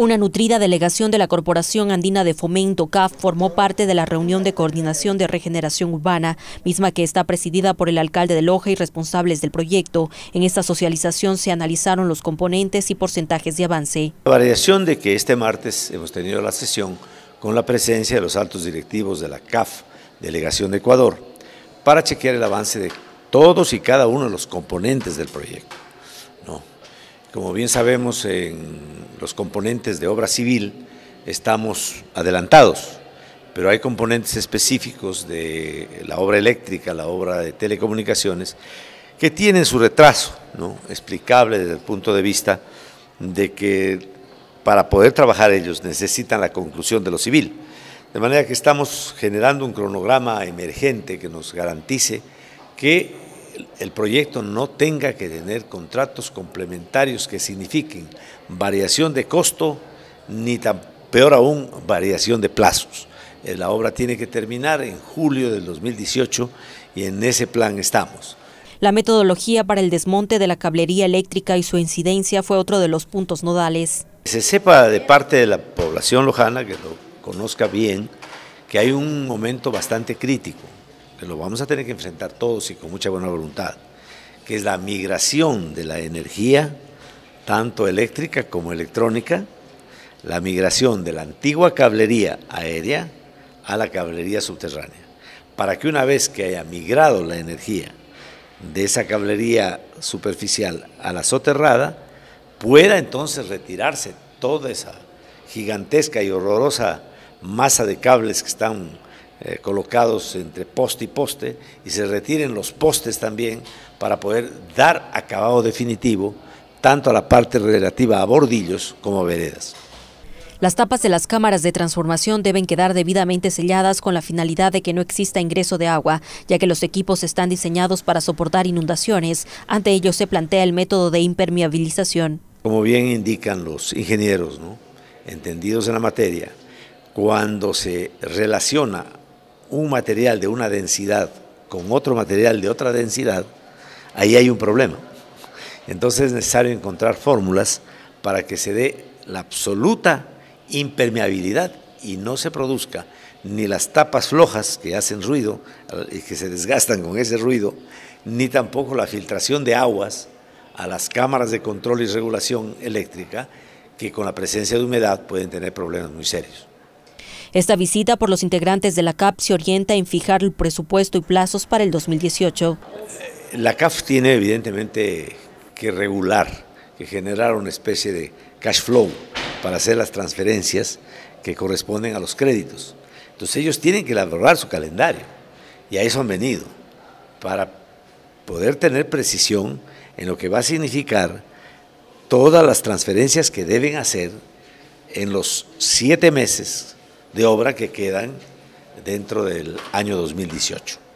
Una nutrida delegación de la Corporación Andina de Fomento CAF formó parte de la reunión de coordinación de regeneración urbana, misma que está presidida por el alcalde de Loja y responsables del proyecto. En esta socialización se analizaron los componentes y porcentajes de avance. La variación de que este martes hemos tenido la sesión con la presencia de los altos directivos de la CAF, Delegación de Ecuador, para chequear el avance de todos y cada uno de los componentes del proyecto. ¿no? Como bien sabemos, en los componentes de obra civil estamos adelantados, pero hay componentes específicos de la obra eléctrica, la obra de telecomunicaciones, que tienen su retraso, ¿no? explicable desde el punto de vista de que para poder trabajar ellos necesitan la conclusión de lo civil. De manera que estamos generando un cronograma emergente que nos garantice que el proyecto no tenga que tener contratos complementarios que signifiquen variación de costo ni tan, peor aún variación de plazos. Eh, la obra tiene que terminar en julio del 2018 y en ese plan estamos. La metodología para el desmonte de la cablería eléctrica y su incidencia fue otro de los puntos nodales. Se sepa de parte de la población lojana, que lo conozca bien, que hay un momento bastante crítico lo vamos a tener que enfrentar todos y con mucha buena voluntad, que es la migración de la energía, tanto eléctrica como electrónica, la migración de la antigua cablería aérea a la cablería subterránea, para que una vez que haya migrado la energía de esa cablería superficial a la soterrada, pueda entonces retirarse toda esa gigantesca y horrorosa masa de cables que están eh, colocados entre poste y poste y se retiren los postes también para poder dar acabado definitivo tanto a la parte relativa a bordillos como a veredas. Las tapas de las cámaras de transformación deben quedar debidamente selladas con la finalidad de que no exista ingreso de agua, ya que los equipos están diseñados para soportar inundaciones. Ante ello se plantea el método de impermeabilización. Como bien indican los ingenieros, entendidos en la materia, cuando se relaciona un material de una densidad con otro material de otra densidad, ahí hay un problema. Entonces es necesario encontrar fórmulas para que se dé la absoluta impermeabilidad y no se produzca ni las tapas flojas que hacen ruido y eh, que se desgastan con ese ruido, ni tampoco la filtración de aguas a las cámaras de control y regulación eléctrica que con la presencia de humedad pueden tener problemas muy serios. Esta visita por los integrantes de la CAP se orienta en fijar el presupuesto y plazos para el 2018. La CAF tiene evidentemente que regular, que generar una especie de cash flow para hacer las transferencias que corresponden a los créditos. Entonces ellos tienen que elaborar su calendario y a eso han venido, para poder tener precisión en lo que va a significar todas las transferencias que deben hacer en los siete meses de obra que quedan dentro del año 2018.